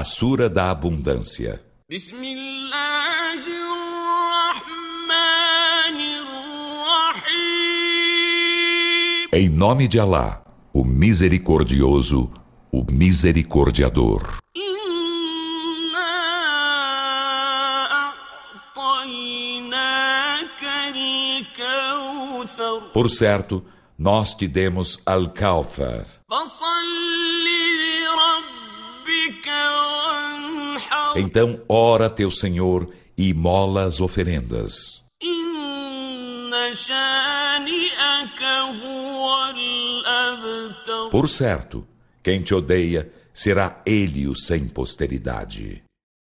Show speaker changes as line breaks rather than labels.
A Sura da Abundância. Em nome de Alá, o Misericordioso, o Misericordiador. Por certo, nós te demos Al-Kawthar. Então ora teu Senhor e mola as oferendas. Por certo, quem te odeia será ele o sem posteridade.